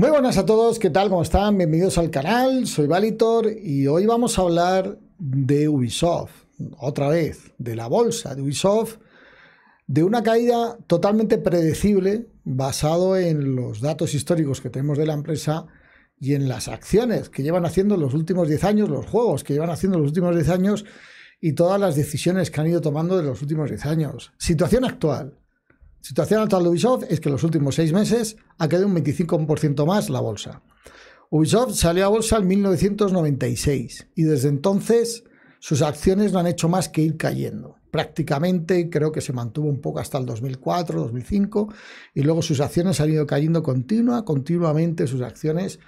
Muy buenas a todos, ¿qué tal? ¿Cómo están? Bienvenidos al canal, soy Valitor y hoy vamos a hablar de Ubisoft, otra vez, de la bolsa de Ubisoft, de una caída totalmente predecible basado en los datos históricos que tenemos de la empresa y en las acciones que llevan haciendo los últimos 10 años, los juegos que llevan haciendo los últimos 10 años y todas las decisiones que han ido tomando de los últimos 10 años. Situación actual. Situación actual de Ubisoft es que los últimos seis meses ha quedado un 25% más la bolsa. Ubisoft salió a bolsa en 1996 y desde entonces sus acciones no han hecho más que ir cayendo. Prácticamente creo que se mantuvo un poco hasta el 2004, 2005 y luego sus acciones han ido cayendo continua, continuamente sus acciones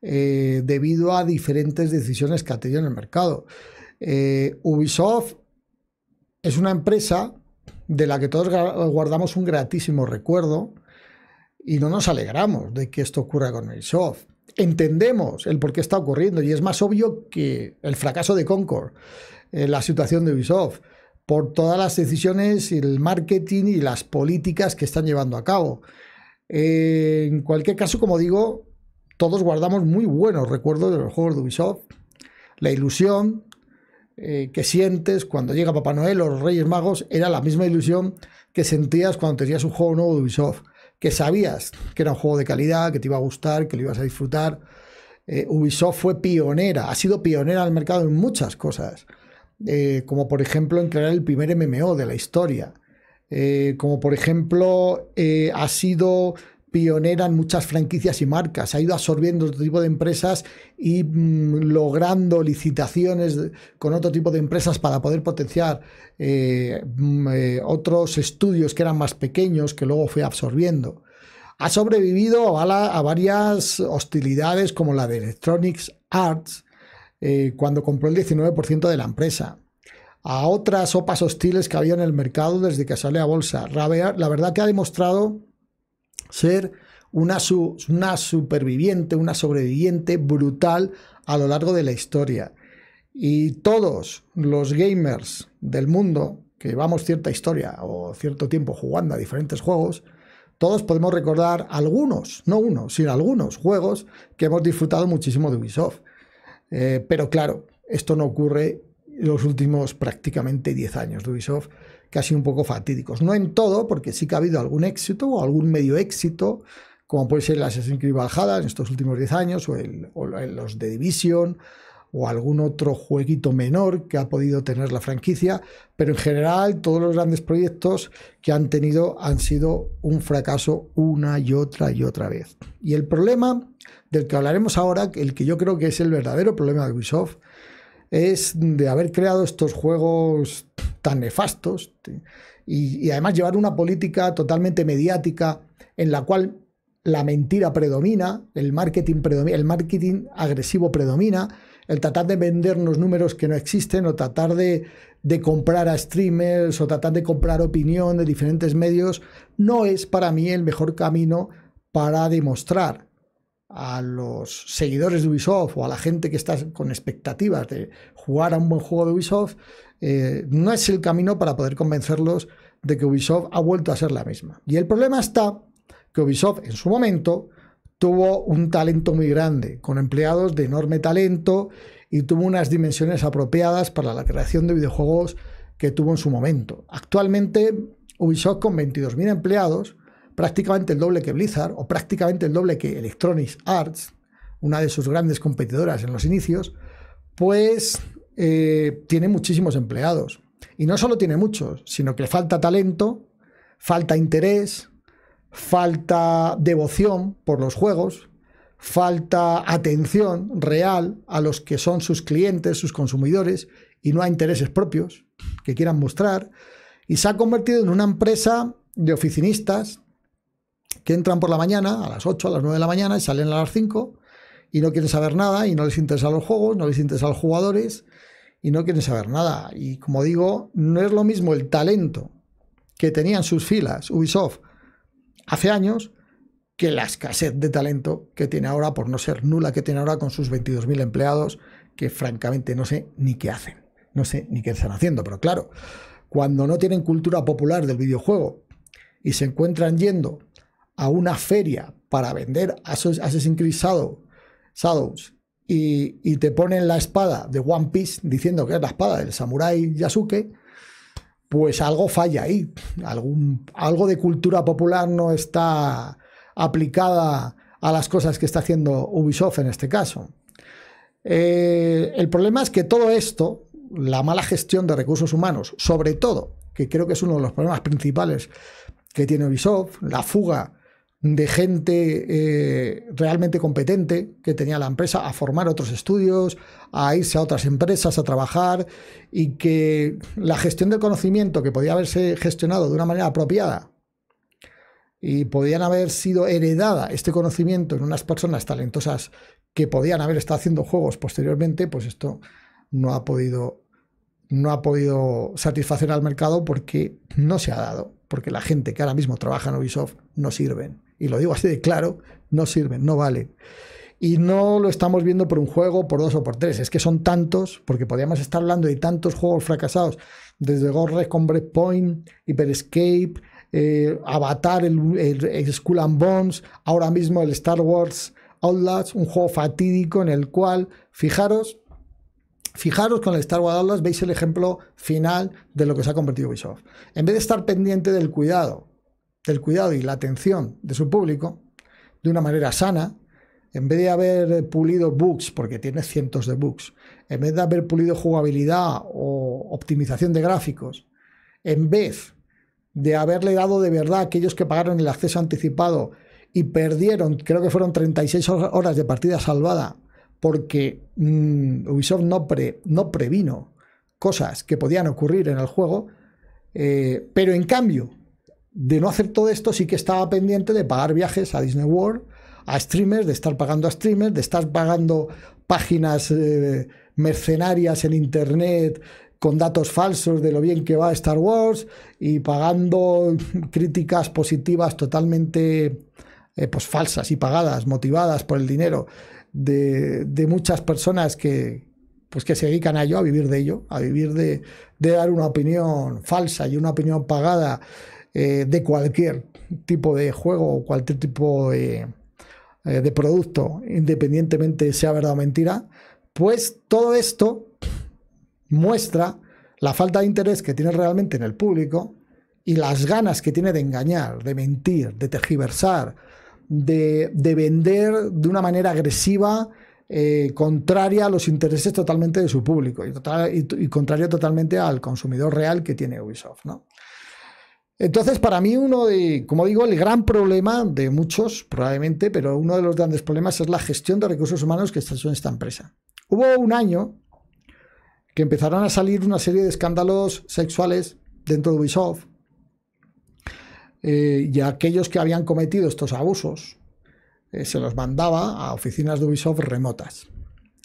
eh, debido a diferentes decisiones que ha tenido en el mercado. Eh, Ubisoft es una empresa de la que todos guardamos un gratísimo recuerdo y no nos alegramos de que esto ocurra con Ubisoft. Entendemos el por qué está ocurriendo y es más obvio que el fracaso de Concord, la situación de Ubisoft, por todas las decisiones, el marketing y las políticas que están llevando a cabo. en cualquier caso, como digo, todos guardamos muy buenos recuerdos de los juegos de Ubisoft, la ilusión, eh, que sientes cuando llega Papá Noel o los Reyes Magos era la misma ilusión que sentías cuando tenías un juego nuevo de Ubisoft, que sabías que era un juego de calidad, que te iba a gustar, que lo ibas a disfrutar. Eh, Ubisoft fue pionera, ha sido pionera al mercado en muchas cosas, eh, como por ejemplo en crear el primer MMO de la historia, como por ejemplo ha sido pionera en muchas franquicias y marcas. Ha ido absorbiendo otro tipo de empresas y mm, logrando licitaciones con otro tipo de empresas para poder potenciar eh, mm, eh, otros estudios que eran más pequeños que luego fue absorbiendo. Ha sobrevivido a, varias hostilidades como la de Electronics Arts eh, cuando compró el 19% de la empresa a otras sopas hostiles que había en el mercado desde que sale a bolsa. La verdad que ha demostrado ser una, una superviviente, una sobreviviente brutal a lo largo de la historia. Y todos los gamers del mundo que llevamos cierta historia o cierto tiempo jugando a diferentes juegos, todos podemos recordar algunos, no uno, sino algunos juegos que hemos disfrutado muchísimo de Ubisoft. Eh, pero claro, esto no ocurre los últimos prácticamente 10 años de Ubisoft, casi un poco fatídicos. No en todo, porque sí que ha habido algún éxito o algún medio éxito, como puede ser la Assassin's Creed Valhalla en estos últimos 10 años, o, el, los de Division, o algún otro jueguito menor que ha podido tener la franquicia, pero en general todos los grandes proyectos que han tenido han sido un fracaso una y otra y otra vez. Y el problema del que hablaremos ahora, el que yo creo que es el verdadero problema de Ubisoft, es de haber creado estos juegos tan nefastos y, además llevar una política totalmente mediática en la cual la mentira predomina, el marketing, el marketing agresivo predomina, el tratar de vendernos números que no existen o tratar de, comprar a streamers o tratar de comprar opinión de diferentes medios, no es para mí el mejor camino para demostrar a los seguidores de Ubisoft o a la gente que está con expectativas de jugar a un buen juego de Ubisoft, eh, no es el camino para poder convencerlos de que Ubisoft ha vuelto a ser la misma. Y el problema está que Ubisoft en su momento tuvo un talento muy grande, con empleados de enorme talento y tuvo unas dimensiones apropiadas para la creación de videojuegos que tuvo en su momento. Actualmente Ubisoft con 22.000 empleados prácticamente el doble que Blizzard o prácticamente el doble que Electronic Arts, una de sus grandes competidoras en los inicios, pues eh, tiene muchísimos empleados. Y no solo tiene muchos, sino que falta talento, falta interés, falta devoción por los juegos, falta atención real a los que son sus clientes, sus consumidores, y no a intereses propios que quieran mostrar. Y se ha convertido en una empresa de oficinistas que entran por la mañana, a las 8, a las 9 de la mañana, y salen a las 5, y no quieren saber nada, y no les interesan los juegos, no les interesan los jugadores, y no quieren saber nada. Y como digo, no es lo mismo el talento que tenían sus filas Ubisoft hace años que la escasez de talento que tiene ahora, por no ser nula que tiene ahora con sus 22.000 empleados, que francamente no sé ni qué hacen, no sé ni qué están haciendo, pero claro, cuando no tienen cultura popular del videojuego y se encuentran yendo a una feria para vender Assassin's Creed Shadows y, te ponen la espada de One Piece diciendo que es la espada del samurái Yasuke, pues algo falla ahí. algo de cultura popular no está aplicada a las cosas que está haciendo Ubisoft en este caso. Eh, el problema es que todo esto, la mala gestión de recursos humanos, sobre todo, que creo que es uno de los problemas principales que tiene Ubisoft, la fuga de gente eh, realmente competente que tenía la empresa a formar otros estudios, a irse a otras empresas, a trabajar y que la gestión del conocimiento que podía haberse gestionado de una manera apropiada y podían haber sido heredada este conocimiento en unas personas talentosas que podían haber estado haciendo juegos posteriormente, pues esto no ha podido no ha podido satisfacer al mercado porque no se ha dado, porque la gente que ahora mismo trabaja en Ubisoft no sirven. Y lo digo así de claro, no sirven, no valen. Y no lo estamos viendo por un juego, por dos o por tres. Es que son tantos, porque podríamos estar hablando de tantos juegos fracasados, desde Gorre con Breakpoint, Hyper Escape, eh, Avatar, el, Skull and Bones, ahora mismo el Star Wars Outlast, un juego fatídico en el cual, fijaros, Fijaros con el Star Wars Atlas, veis el ejemplo final de lo que se ha convertido Ubisoft. En vez de estar pendiente del cuidado, del cuidado y la atención de su público, de una manera sana, en vez de haber pulido bugs, porque tiene cientos de books, en vez de haber pulido jugabilidad o optimización de gráficos, en vez de haberle dado de verdad a aquellos que pagaron el acceso anticipado y perdieron, creo que fueron 36 horas de partida salvada, porque mm, Ubisoft no, previno cosas que podían ocurrir en el juego, eh, pero en cambio de no hacer todo esto sí que estaba pendiente de pagar viajes a Disney World, a streamers, de estar pagando a streamers, de estar pagando páginas eh, mercenarias en Internet con datos falsos de lo bien que va Star Wars y pagando críticas positivas totalmente eh, pues falsas y pagadas, motivadas por el dinero de, muchas personas que, pues que se dedican a ello, a vivir de ello, a vivir de, dar una opinión falsa y una opinión pagada eh, de cualquier tipo de juego o cualquier tipo eh, de producto, independientemente sea verdad o mentira, pues todo esto muestra la falta de interés que tiene realmente en el público y las ganas que tiene de engañar, de mentir, de tergiversar, de, vender de una manera agresiva, eh, contraria a los intereses totalmente de su público y, contraria totalmente al consumidor real que tiene Ubisoft. Entonces, para mí, uno de, como digo, el gran problema de muchos, probablemente, pero uno de los grandes problemas es la gestión de recursos humanos que está en esta empresa. Hubo un año que empezaron a salir una serie de escándalos sexuales dentro de Ubisoft, eh, y aquellos que habían cometido estos abusos eh, se los mandaba a oficinas de Ubisoft remotas.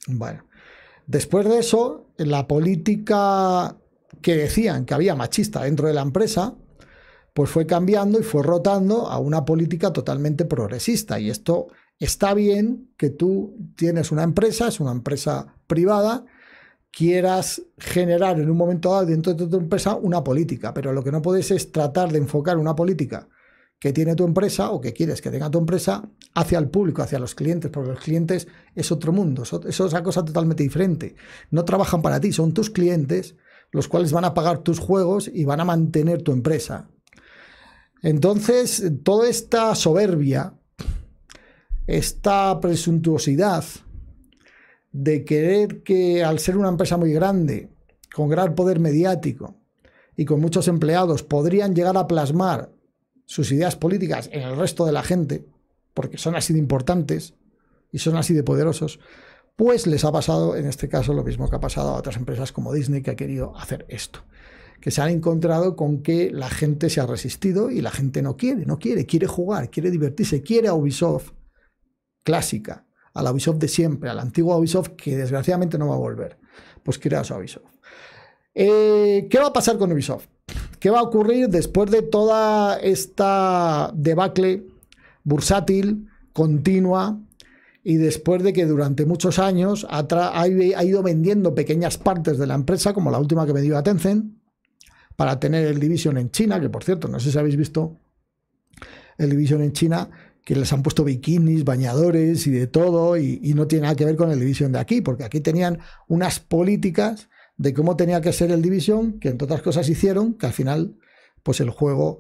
Bueno, después de eso, la política que decían que había machista dentro de la empresa, pues fue cambiando y fue rotando a una política totalmente progresista. Y esto está bien que tú tienes una empresa, es una empresa privada, quieras generar en un momento dado dentro de tu empresa una política, pero lo que no puedes es tratar de enfocar una política que tiene tu empresa o que quieres que tenga tu empresa hacia el público, hacia los clientes, porque los clientes es otro mundo, es otra cosa totalmente diferente. No trabajan para ti, son tus clientes los cuales van a pagar tus juegos y van a mantener tu empresa. Entonces, toda esta soberbia, esta presuntuosidad, de querer que al ser una empresa muy grande, con gran poder mediático y con muchos empleados, podrían llegar a plasmar sus ideas políticas en el resto de la gente, porque son así de importantes y son así de poderosos, pues les ha pasado en este caso lo mismo que ha pasado a otras empresas como Disney que ha querido hacer esto, que se han encontrado con que la gente se ha resistido y la gente no quiere, no quiere, quiere jugar, quiere divertirse, quiere a Ubisoft clásica, al la Ubisoft de siempre, al antiguo antigua Ubisoft que desgraciadamente no va a volver. Pues crea a Ubisoft. Eh, ¿Qué va a pasar con Ubisoft? ¿Qué va a ocurrir después de toda esta debacle bursátil, continua, y después de que durante muchos años ha, ha, ido vendiendo pequeñas partes de la empresa, como la última que vendió a Tencent, para tener el Division en China, que por cierto, no sé si habéis visto el Division en China, que les han puesto bikinis, bañadores y de todo, y, no tiene nada que ver con el Division de aquí, porque aquí tenían unas políticas de cómo tenía que ser el Division, que entre otras cosas hicieron que al final pues el juego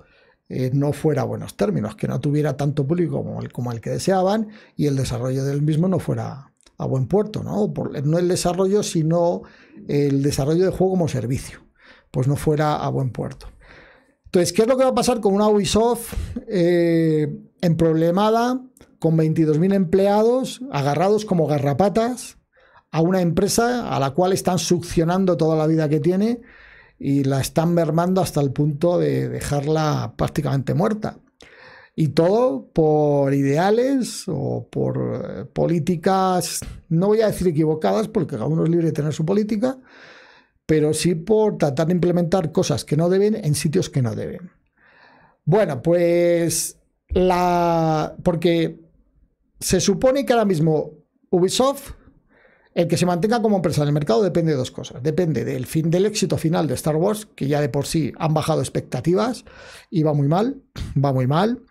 eh, no fuera a buenos términos, que no tuviera tanto público como el, como que deseaban y el desarrollo del mismo no fuera a buen puerto, ¿no? Por, no el desarrollo, sino el desarrollo del juego como servicio, pues no fuera a buen puerto. Entonces, ¿qué es lo que va a pasar con una Ubisoft? Eh, en problemada con 22.000 empleados agarrados como garrapatas a una empresa a la cual están succionando toda la vida que tiene y la están mermando hasta el punto de dejarla prácticamente muerta. Y todo por ideales o por eh, políticas, no voy a decir equivocadas, porque cada uno es libre de tener su política, pero sí por tratar de implementar cosas que no deben en sitios que no deben. Bueno, pues la. Porque se supone que ahora mismo Ubisoft, el que se mantenga como empresa en el mercado, depende de dos cosas. Depende del, fin, del éxito final de Star Wars, que ya de por sí han bajado expectativas y va muy mal, va muy mal.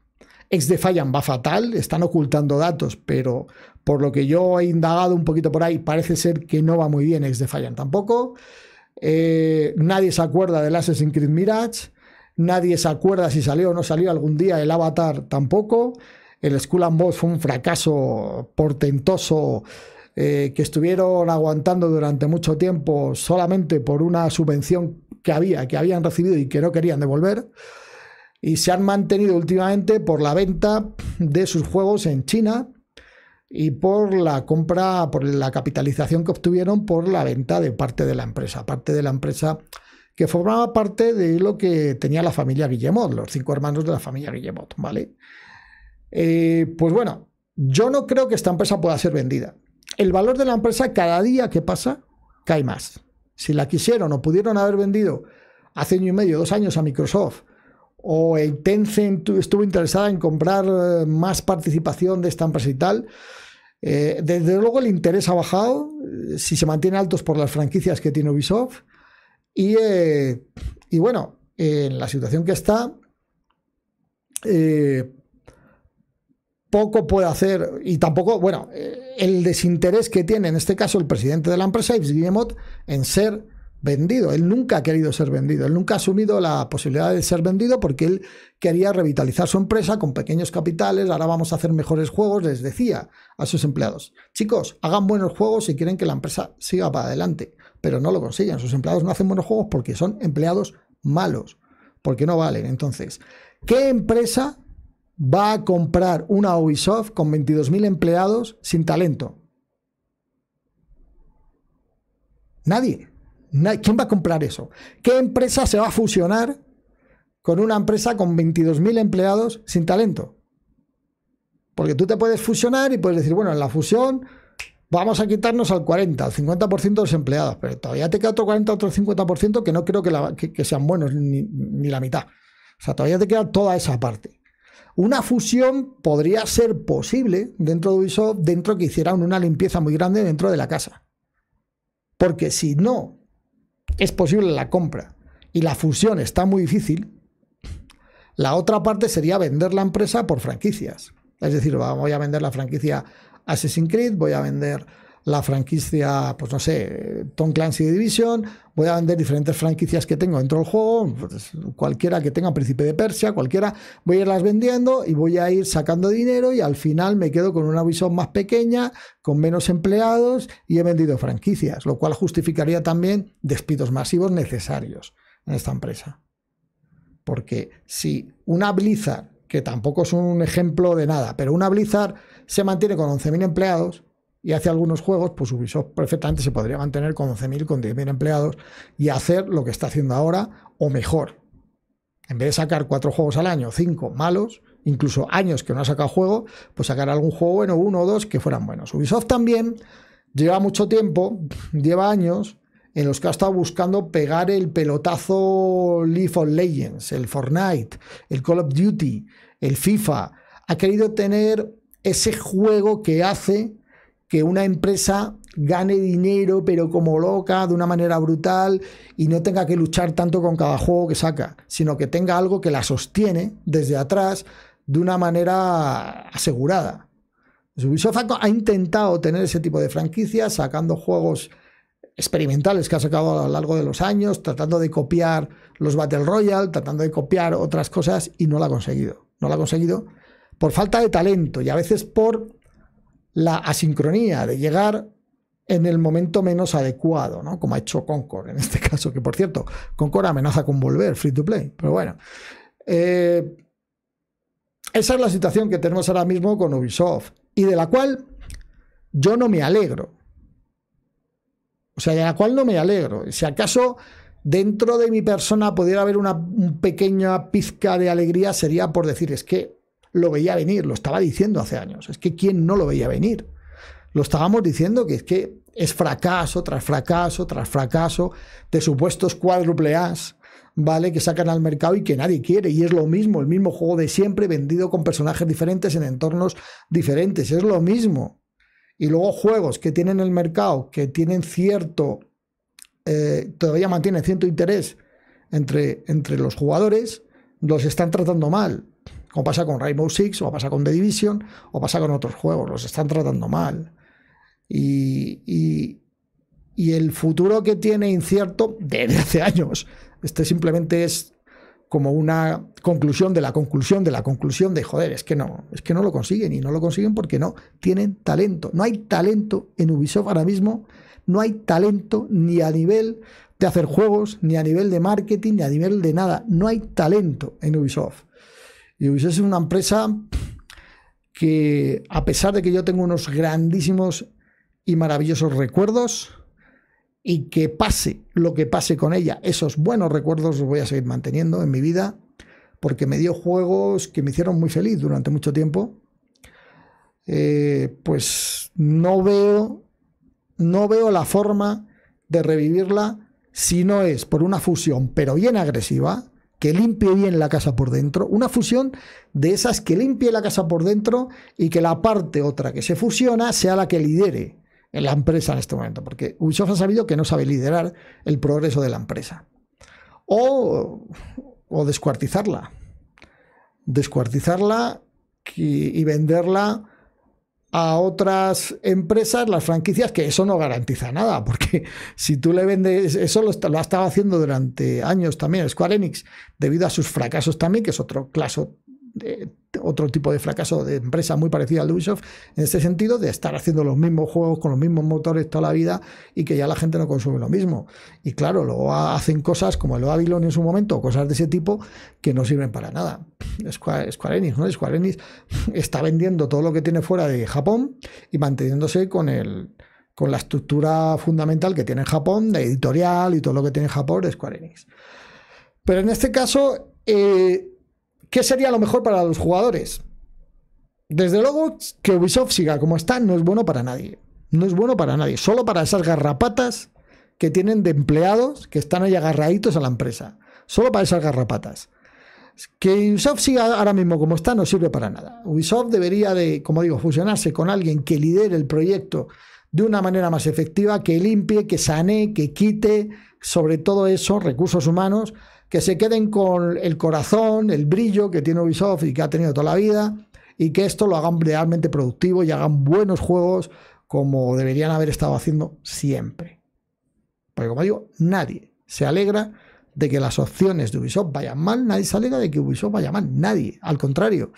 Ex Defiant va fatal, están ocultando datos, pero por lo que yo he indagado un poquito por ahí, parece ser que no va muy bien Ex Defiant tampoco. Eh, nadie se acuerda del Assassin's Creed Mirage nadie se acuerda si salió o no salió algún día, el Avatar tampoco, el school and Boss fue un fracaso portentoso eh, que estuvieron aguantando durante mucho tiempo solamente por una subvención que había, que habían recibido y que no querían devolver. Y se han mantenido últimamente por la venta de sus juegos en China y por la compra, por la capitalización que obtuvieron por la venta de parte de la empresa. Parte de la empresa que formaba parte de lo que tenía la familia Guillemot, los cinco hermanos de la familia Guillemot, ¿vale? Eh, pues bueno, yo no creo que esta empresa pueda ser vendida. El valor de la empresa cada día que pasa cae más. Si la quisieron o pudieron haber vendido hace año y medio, dos años a Microsoft, o el Tencent estuvo interesada en comprar eh, más participación de esta empresa y tal, eh, desde luego el interés ha bajado, si se mantiene altos por las franquicias que tiene Ubisoft, eh, y, bueno, en la situación que está, eh, poco puede hacer y tampoco, bueno, eh, el desinterés que tiene en este caso el presidente de la empresa, Yves Guillemot, en ser vendido. Él nunca ha querido ser vendido, él nunca ha asumido la posibilidad de ser vendido porque él quería revitalizar su empresa con pequeños capitales, ahora vamos a hacer mejores juegos, les decía a sus empleados. Chicos, hagan buenos juegos si quieren que la empresa siga para adelante pero no lo consiguen. Sus empleados no hacen buenos juegos porque son empleados malos, porque no valen. Entonces, ¿qué empresa va a comprar una Ubisoft con 22.000 empleados sin talento? Nadie. ¿Quién va a comprar eso? ¿Qué empresa se va a fusionar con una empresa con 22.000 empleados sin talento? Porque tú te puedes fusionar y puedes decir, bueno, en la fusión vamos a quitarnos al 40, al 50% de los empleados, pero todavía te queda otro 40, otro 50% que no creo que, sean buenos ni, ni, la mitad. O sea, todavía te queda toda esa parte. Una fusión podría ser posible dentro de Ubisoft, dentro que hicieran una limpieza muy grande dentro de la casa. Porque si no es posible la compra y la fusión está muy difícil, la otra parte sería vender la empresa por franquicias. Es decir, voy a vender la franquicia Assassin's Creed, voy a vender la franquicia, pues no sé, Tom Clancy Division, voy a vender diferentes franquicias que tengo dentro del juego, pues, cualquiera que tenga Príncipe de Persia, cualquiera, voy a irlas vendiendo y voy a ir sacando dinero y al final me quedo con una visión más pequeña, con menos empleados y he vendido franquicias, lo cual justificaría también despidos masivos necesarios en esta empresa. Porque si una Blizzard que tampoco es un ejemplo de nada, pero una Blizzard se mantiene con 11.000 empleados y hace algunos juegos, pues Ubisoft perfectamente se podría mantener con 11.000, con 10.000 empleados y hacer lo que está haciendo ahora o mejor. En vez de sacar cuatro juegos al año, cinco malos, incluso años que no ha sacado juego, pues sacar algún juego bueno, uno o dos que fueran buenos. Ubisoft también lleva mucho tiempo, lleva años en los que ha estado buscando pegar el pelotazo League of Legends, el Fortnite, el Call of Duty, el FIFA. Ha querido tener ese juego que hace que una empresa gane dinero, pero como loca, de una manera brutal, y no tenga que luchar tanto con cada juego que saca, sino que tenga algo que la sostiene desde atrás de una manera asegurada. Ubisoft ha intentado tener ese tipo de franquicias, sacando juegos experimentales que ha sacado a lo largo de los años, tratando de copiar los Battle Royale, tratando de copiar otras cosas y no lo ha conseguido. No la ha conseguido por falta de talento y a veces por la asincronía de llegar en el momento menos adecuado, ¿no? Como ha hecho Concord en este caso, que por cierto, Concord amenaza con volver free to play, pero bueno. Eh, esa es la situación que tenemos ahora mismo con Ubisoft y de la cual yo no me alegro o sea, de la cual no me alegro. Si acaso dentro de mi persona pudiera haber una pequeña pizca de alegría, sería por decir, es que lo veía venir, lo estaba diciendo hace años, es que ¿quién no lo veía venir? Lo estábamos diciendo que es que es fracaso tras fracaso tras fracaso de supuestos cuádruple A's, ¿vale? Que sacan al mercado y que nadie quiere. Y es lo mismo, el mismo juego de siempre, vendido con personajes diferentes en entornos diferentes. Es lo mismo. Y luego juegos que tienen el mercado, que tienen cierto, eh, todavía mantiene cierto interés entre, entre los jugadores, los están tratando mal. Como pasa con Rainbow Six, o pasa con The Division, o pasa con otros juegos, los están tratando mal. Y, y, y el futuro que tiene incierto desde hace años. Este simplemente es como una conclusión de la conclusión de la conclusión de joder, es que no, es que no lo consiguen y no lo consiguen porque no tienen talento. No hay talento en Ubisoft ahora mismo, no hay talento ni a nivel de hacer juegos, ni a nivel de marketing, ni a nivel de nada. No hay talento en Ubisoft. Y Ubisoft es una empresa que, a pesar de que yo tengo unos grandísimos y maravillosos recuerdos, y que pase lo que pase con ella, esos buenos recuerdos los voy a seguir manteniendo en mi vida porque me dio juegos que me hicieron muy feliz durante mucho tiempo. Eh, pues no veo, no veo la forma de revivirla si no es por una fusión, pero bien agresiva, que limpie bien la casa por dentro, una fusión de esas que limpie la casa por dentro y que la parte otra que se fusiona sea la que lidere en la empresa en este momento, porque Ubisoft ha sabido que no sabe liderar el progreso de la empresa. O, descuartizarla. Descuartizarla y, venderla a otras empresas las franquicias, que eso no garantiza nada, porque si tú le vendes, eso lo, lo, ha estado haciendo durante años también Square Enix, debido a sus fracasos también, que es otro claso, otro tipo de fracaso de empresa muy parecida al de Ubisoft, en ese sentido de estar haciendo los mismos juegos con los mismos motores toda la vida y que ya la gente no consume lo mismo. Y claro, luego hacen cosas como el Babylon en su momento, cosas de ese tipo que no sirven para nada. Square, Enix, ¿no? Square Enix está vendiendo todo lo que tiene fuera de Japón y manteniéndose con el con la estructura fundamental que tiene Japón, de editorial y todo lo que tiene Japón de Square Enix. Pero en este caso, eh, ¿Qué sería lo mejor para los jugadores? Desde luego que Ubisoft siga como está no es bueno para nadie. No es bueno para nadie. Solo para esas garrapatas que tienen de empleados que están ahí agarraditos a la empresa. Solo para esas garrapatas. Que Ubisoft siga ahora mismo como está no sirve para nada. Ubisoft debería de, como digo, fusionarse con alguien que lidere el proyecto de una manera más efectiva, que limpie, que sane, que quite, sobre todo eso, recursos humanos, que se queden con el corazón, el brillo que tiene Ubisoft y que ha tenido toda la vida, y que esto lo hagan realmente productivo y hagan buenos juegos como deberían haber estado haciendo siempre. Porque como digo, nadie se alegra de que las opciones de Ubisoft vayan mal, nadie se alegra de que Ubisoft vaya mal, nadie, al contrario.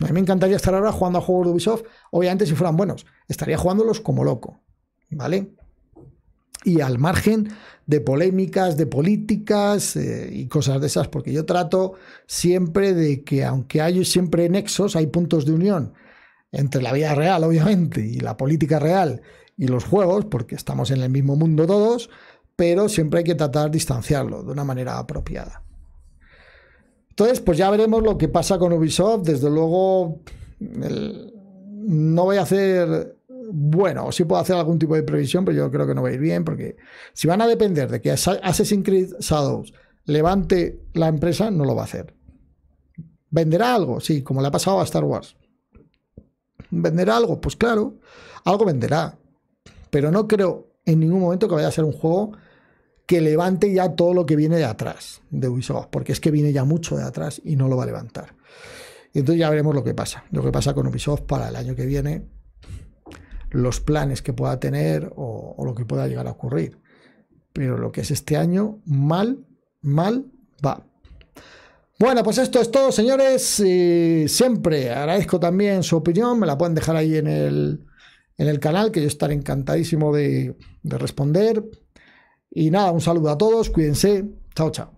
A mí me encantaría estar ahora jugando a juegos de Ubisoft, obviamente si fueran buenos, estaría jugándolos como loco, ¿vale? y al margen de polémicas, de políticas eh, y cosas de esas, porque yo trato siempre de que aunque hay siempre nexos, hay puntos de unión entre la vida real, obviamente, y la política real y los juegos, porque estamos en el mismo mundo todos, pero siempre hay que tratar de distanciarlo de una manera apropiada. Entonces, pues ya veremos lo que pasa con Ubisoft. Desde luego, no voy a hacer bueno, si puedo hacer algún tipo de previsión, pero yo creo que no va a ir bien, porque si van a depender de que Assassin's Creed Shadows levante la empresa, no lo va a hacer. ¿Venderá algo? Sí, como le ha pasado a Star Wars. ¿Venderá algo? Pues claro, algo venderá. Pero no creo en ningún momento que vaya a ser un juego que levante ya todo lo que viene de atrás de Ubisoft, porque es que viene ya mucho de atrás y no lo va a levantar. y Entonces ya veremos lo que pasa, lo que pasa con Ubisoft para el año que viene, los planes que pueda tener o, lo que pueda llegar a ocurrir. Pero lo que es este año, mal, mal va. Bueno, pues esto es todo, señores. siempre agradezco también su opinión. Me la pueden dejar ahí en el, en el canal, que yo estaré encantadísimo de, de responder. Y nada, un saludo a todos. Cuídense. Chao, chao.